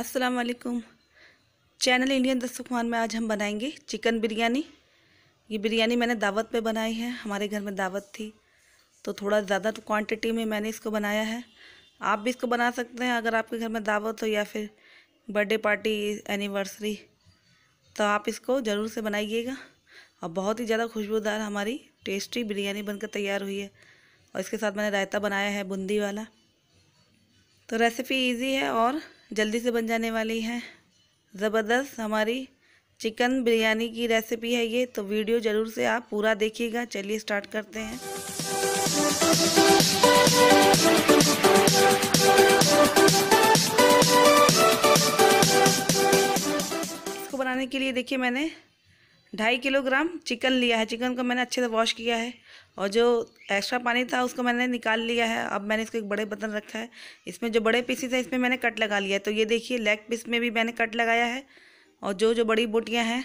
अस्सलाम वालेकुम channel Indian दस्तुखान में आज हम बनाएंगे चिकन बिरयानी ये बिरयानी मैंने दावत पे बनाई है हमारे घर में दावत थी तो थोड़ा ज़्यादा तो क्वांटिटी में मैंने इसको बनाया है आप भी इसको बना सकते हैं अगर आपके घर में दावत हो या फिर बर्थडे पार्टी एनिवर्सरी तो आप इसको ज़रूर से बनाइएगा और बहुत ही ज़्यादा खुशबूदार हमारी टेस्टी बिरयानी बनकर तैयार हुई है और इसके साथ मैंने रायता बनाया है बूंदी वाला तो रेसिपी इजी है और जल्दी से बन जाने वाली है ज़बरदस्त हमारी चिकन बिरयानी की रेसिपी है ये तो वीडियो ज़रूर से आप पूरा देखिएगा चलिए स्टार्ट करते हैं इसको बनाने के लिए देखिए मैंने ढाई किलोग्राम चिकन लिया है चिकन को मैंने अच्छे से वॉश किया है और जो एक्स्ट्रा पानी था उसको मैंने निकाल लिया है अब मैंने इसको एक बड़े बर्तन रखा है इसमें जो बड़े पीसीस है इसमें मैंने कट लगा लिया है तो ये देखिए लेग पीस में भी मैंने कट लगाया है और जो जो बड़ी बोटियाँ हैं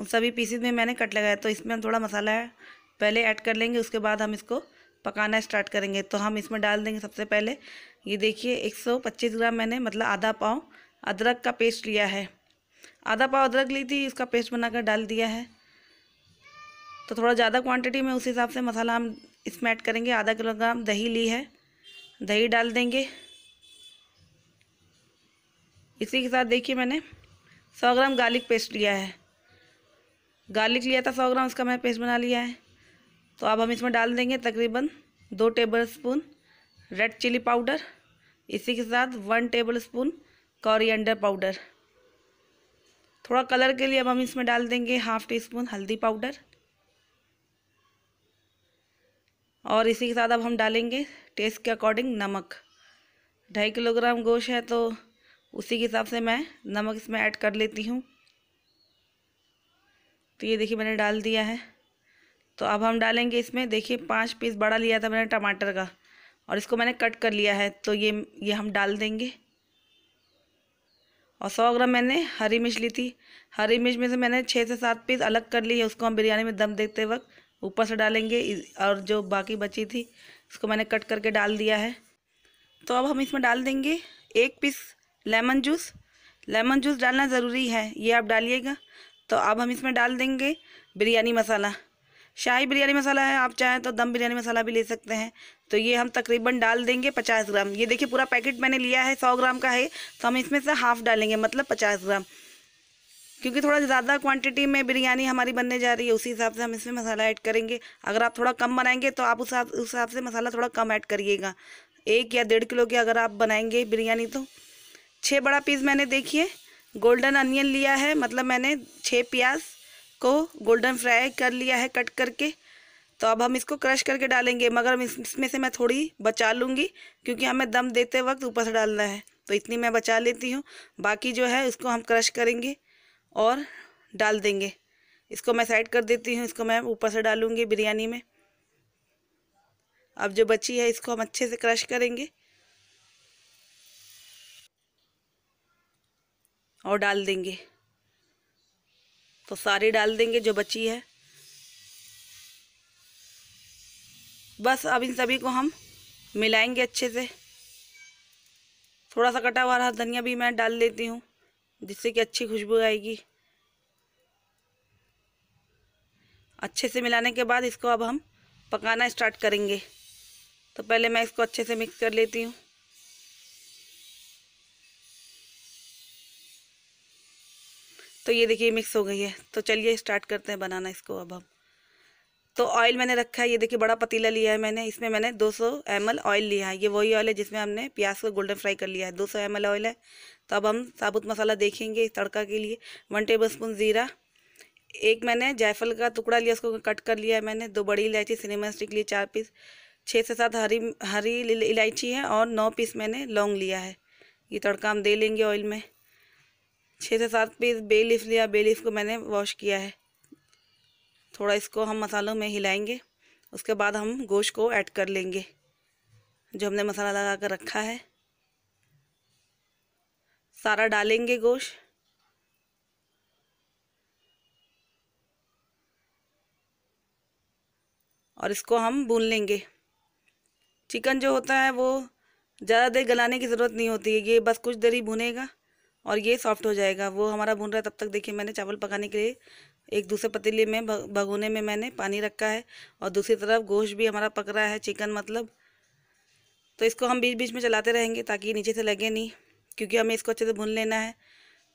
उन सभी पीसेज में मैंने कट लगाया तो इसमें हम थोड़ा मसाला है पहले ऐड कर लेंगे उसके बाद हम इसको पकाना स्टार्ट करेंगे तो हम इसमें डाल देंगे सबसे पहले ये देखिए एक ग्राम मैंने मतलब आधा पाव अदरक का पेस्ट लिया है आधा पाव अदरक ली थी इसका पेस्ट बनाकर डाल दिया है तो थोड़ा ज़्यादा क्वांटिटी में उस हिसाब से मसाला हम इसमें ऐड करेंगे आधा किलोग्राम दही ली है दही डाल देंगे इसी के साथ देखिए मैंने सौ ग्राम गार्लिक पेस्ट लिया है गार्लिक लिया था सौ ग्राम उसका मैंने पेस्ट बना लिया है तो अब हम इसमें डाल देंगे तकरीबन दो tablespoon red chilli powder इसी के साथ one tablespoon coriander powder थोड़ा कलर के लिए अब हम इसमें डाल देंगे हाफ टी स्पून हल्दी पाउडर और इसी के साथ अब हम डालेंगे टेस्ट के अकॉर्डिंग नमक ढाई किलोग्राम गोश्त है तो उसी के हिसाब से मैं नमक इसमें ऐड कर लेती हूँ तो ये देखिए मैंने डाल दिया है तो अब हम डालेंगे इसमें देखिए पाँच पीस बड़ा लिया था मैंने टमाटर का और इसको मैंने कट कर लिया है तो ये ये हम डाल देंगे और सौ ग्राम मैंने हरी मिर्च ली थी हरी मिर्च में से मैंने छः से सात पीस अलग कर ली है उसको हम बिरयानी में दम देखते वक्त ऊपर से डालेंगे और जो बाकी बची थी उसको मैंने कट करके डाल दिया है तो अब हम इसमें डाल देंगे एक piece lemon juice lemon juice डालना ज़रूरी है ये आप डालिएगा तो अब हम इसमें डाल देंगे बिरयानी मसाला शाही बिरयानी मसाला है आप चाहें तो दम बिरयानी मसाला भी ले सकते हैं तो ये हम तकरीबन डाल देंगे पचास ग्राम ये देखिए पूरा पैकेट मैंने लिया है सौ ग्राम का है तो हम इसमें से हाफ़ डालेंगे मतलब पचास ग्राम क्योंकि थोड़ा ज़्यादा क्वांटिटी में बिरयानी हमारी बनने जा रही है उसी हिसाब से हम इसमें मसाला ऐड करेंगे अगर आप थोड़ा कम बनाएंगे तो आप उस हिसाब से मसाला थोड़ा कम ऐड करिएगा एक या डेढ़ किलो की अगर आप बनाएंगे बिरयानी तो छः बड़ा पीस मैंने देखिए गोल्डन अनियन लिया है मतलब मैंने छः प्याज को गोल्डन फ्राई कर लिया है कट करके तो अब हम इसको क्रश करके डालेंगे मगर इसमें से मैं थोड़ी बचा लूँगी क्योंकि हमें दम देते वक्त ऊपर से डालना है तो इतनी मैं बचा लेती हूँ बाकी जो है इसको हम क्रश करेंगे और डाल देंगे इसको मैं साइड कर देती हूँ इसको मैं ऊपर से डालूँगी बिरयानी में अब जो बची है इसको हम अच्छे से क्रश करेंगे और डाल देंगे तो सारी डाल देंगे जो बची है बस अब इन सभी को हम मिलाएंगे अच्छे से थोड़ा सा कटा हुआ रहा धनिया भी मैं डाल देती हूँ जिससे कि अच्छी खुशबू आएगी अच्छे से मिलाने के बाद इसको अब हम पकाना स्टार्ट करेंगे तो पहले मैं इसको अच्छे से मिक्स कर लेती हूँ तो ये देखिए मिक्स हो गई है तो चलिए स्टार्ट करते हैं बनाना इसको अब हम तो ऑयल मैंने रखा है ये देखिए बड़ा पतीला लिया है मैंने इसमें मैंने 200 सौ ऑयल लिया है ये वही ऑयल है जिसमें हमने प्याज को गोल्डन फ्राई कर लिया है 200 सौ ऑयल है तो अब हम साबुत मसाला देखेंगे इस तड़का के लिए वन टेबल स्पून ज़ीरा एक मैंने जायफल का टुकड़ा लिया उसको कट कर लिया है मैंने दो बड़ी इलायची सिनेमा स्टिक लिए चार पीस छः से सात हरी हरी इलायची है और नौ पीस मैंने लौंग लिया है ये तड़का हम दे लेंगे ऑयल में छः से सात पीस बे लीफ लिया बे लीफ को मैंने वॉश किया है थोड़ा इसको हम मसालों में हिलाएंगे उसके बाद हम गोश्त को ऐड कर लेंगे जो हमने मसाला लगा कर रखा है सारा डालेंगे गोश्त और इसको हम भून लेंगे चिकन जो होता है वो ज़्यादा देर गलाने की ज़रूरत नहीं होती है ये बस कुछ देर ही भुनेगा और ये सॉफ्ट हो जाएगा वो हमारा भुन रहा है तब तक देखिए मैंने चावल पकाने के लिए एक दूसरे पतीले में भगोने में मैंने पानी रखा है और दूसरी तरफ गोश्त भी हमारा पक रहा है चिकन मतलब तो इसको हम बीच बीच में चलाते रहेंगे ताकि नीचे से लगे नहीं क्योंकि हमें इसको अच्छे से भून लेना है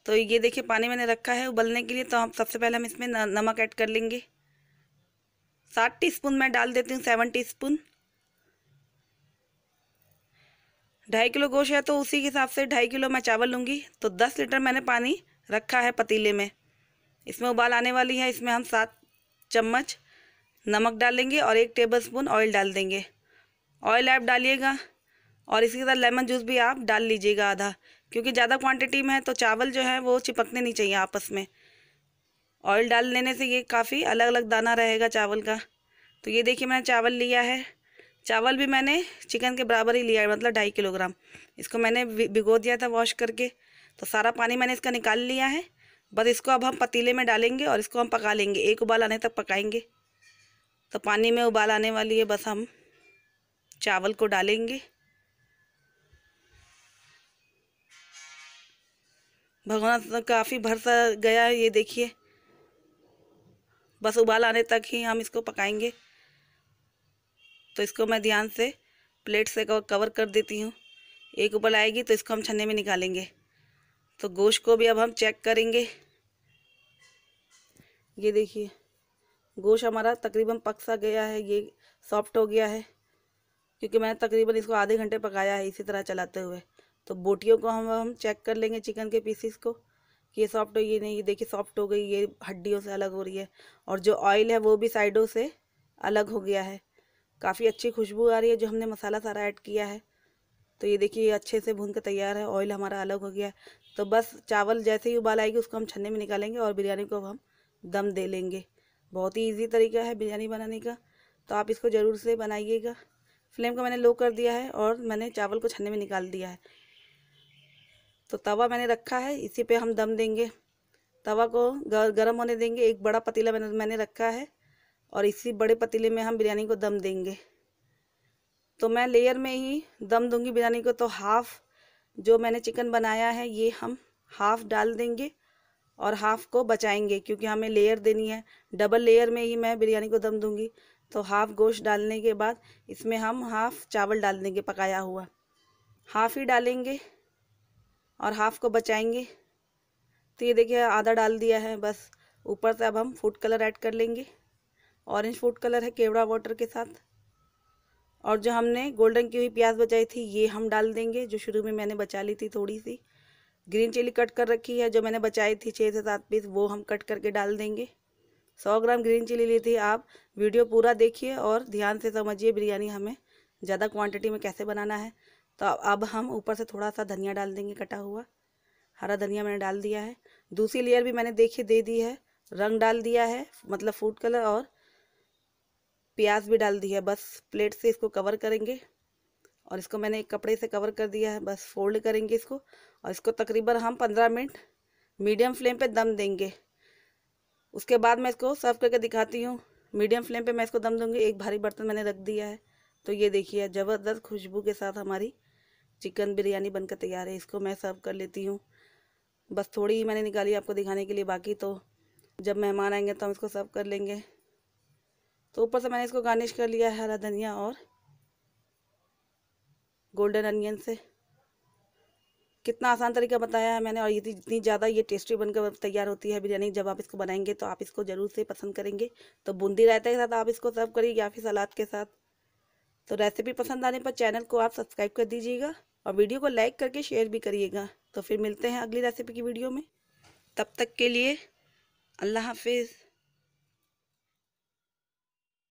तो ये देखिए पानी मैंने रखा है उबलने के लिए तो हम सबसे पहले हम इसमें नमक ऐड कर लेंगे सात टीस्पून मैं डाल देती हूँ सेवन टीस्पून ढाई किलो गोश्त है तो उसी के हिसाब से ढाई किलो मैं चावल लूँगी तो दस लीटर मैंने पानी रखा है पतीले में इसमें उबाल आने वाली है इसमें हम सात चम्मच नमक डालेंगे और एक टेबल स्पून ऑयल डाल देंगे ऑयल आप डालिएगा और इसके साथ लेमन जूस भी आप डाल लीजिएगा आधा क्योंकि ज़्यादा क्वांटिटी में है तो चावल जो है वो चिपकने नहीं चाहिए आपस में ऑयल डाल लेने से ये काफ़ी अलग अलग दाना रहेगा चावल का तो ये देखिए मैंने चावल लिया है चावल भी मैंने चिकन के बराबर ही लिया है मतलब ढाई किलोग्राम इसको मैंने भिगो दिया था वॉश करके तो सारा पानी मैंने इसका निकाल लिया है बस इसको अब हम पतीले में डालेंगे और इसको हम पका लेंगे एक उबाल आने तक पकाएंगे तो पानी में उबाल आने वाली है बस हम चावल को डालेंगे भगवान तो काफ़ी भर सा गया है ये देखिए बस उबाल आने तक ही हम इसको पकाएंगे तो इसको मैं ध्यान से प्लेट से कवर कर देती हूँ एक उबल आएगी तो इसको हम छन्ने में निकालेंगे तो गोश्त को भी अब हम चेक करेंगे ये देखिए गोश्त हमारा तकरीबन पक सा गया है ये सॉफ्ट हो गया है क्योंकि मैंने तकरीबन इसको आधे घंटे पकाया है इसी तरह चलाते हुए तो बोटियों को हम हम चेक कर लेंगे चिकन के पीसीस को कि ये सॉफ्ट हो ये नहीं ये देखिए सॉफ्ट हो गई ये हड्डियों से अलग हो रही है और जो ऑयल है वो भी साइडों से अलग हो गया है काफ़ी अच्छी खुशबू आ रही है जो हमने मसाला सारा ऐड किया है तो ये देखिए अच्छे से भून कर तैयार है ऑयल हमारा अलग हो गया है तो बस चावल जैसे ही उबाल आएगी उसको हम छन्ने में निकालेंगे और बिरयानी को हम दम दे लेंगे बहुत ही ईजी तरीका है बिरयानी बनाने का तो आप इसको ज़रूर से बनाइएगा फ्लेम को मैंने लो कर दिया है और मैंने चावल को छन्ने में निकाल दिया है तो तवा मैंने रखा है इसी पे हम दम देंगे तवा को गर्म होने देंगे एक बड़ा पतीला मैंने मैंने रखा है और इसी बड़े पतीले में हम बिरयानी को दम देंगे तो मैं लेयर में ही दम दूंगी बिरयानी को तो हाफ़ जो मैंने चिकन बनाया है ये हम हाफ़ डाल देंगे और हाफ़ को बचाएंगे क्योंकि हमें लेयर देनी है डबल लेयर में ही मैं बिरयानी को दम दूंगी तो हाफ़ गोश्त डालने के बाद इसमें हम हाफ़ चावल डाल देंगे पकाया हुआ हाफ़ ही डालेंगे और हाफ़ को बचाएंगे तो ये देखिए आधा डाल दिया है बस ऊपर से अब हम फूड कलर ऐड कर लेंगे ऑरेंज फूड कलर है केवड़ा वाटर के साथ और जो हमने गोल्डन की हुई प्याज बचाई थी ये हम डाल देंगे जो शुरू में मैंने बचा ली थी थोड़ी सी ग्रीन चिली कट कर रखी है जो मैंने बचाई थी छः से सात पीस वो हम कट करके डाल देंगे सौ ग्राम ग्रीन चिली ली थी आप वीडियो पूरा देखिए और ध्यान से समझिए बिरयानी हमें ज़्यादा क्वांटिटी में कैसे बनाना है तो अब हम ऊपर से थोड़ा सा धनिया डाल देंगे कटा हुआ हरा धनिया मैंने डाल दिया है दूसरी लेयर भी मैंने देखिए दे दी है रंग डाल दिया है मतलब फूड कलर और प्याज भी डाल दी है बस प्लेट से इसको कवर करेंगे और इसको मैंने एक कपड़े से कवर कर दिया है बस फोल्ड करेंगे इसको और इसको तकरीबन हम पंद्रह मिनट मीडियम फ्लेम पे दम देंगे उसके बाद मैं इसको सर्व करके दिखाती हूँ मीडियम फ्लेम पे मैं इसको दम दूँगी एक भारी बर्तन मैंने रख दिया है तो ये देखिए ज़बरदस्त खुशबू के साथ हमारी चिकन बिरयानी बनकर तैयार है इसको मैं सर्व कर लेती हूँ बस थोड़ी ही मैंने निकाली आपको दिखाने के लिए बाकी तो जब मेहमान आएंगे तो हम इसको सर्व कर लेंगे तो ऊपर से मैंने इसको गार्निश कर लिया है हरा धनिया और गोल्डन अनियन से कितना आसान तरीका बताया है मैंने और ये जितनी ज़्यादा ये टेस्टी बनकर तैयार होती है बिरयानी जब आप इसको बनाएंगे तो आप इसको ज़रूर से पसंद करेंगे तो बूंदी रायता के साथ आप इसको सर्व करिए या फिर सलाद के साथ तो रेसिपी पसंद आने पर चैनल को आप सब्सक्राइब कर दीजिएगा और वीडियो को लाइक करके शेयर भी करिएगा तो फिर मिलते हैं अगली रेसिपी की वीडियो में तब तक के लिए अल्लाह हाफिज़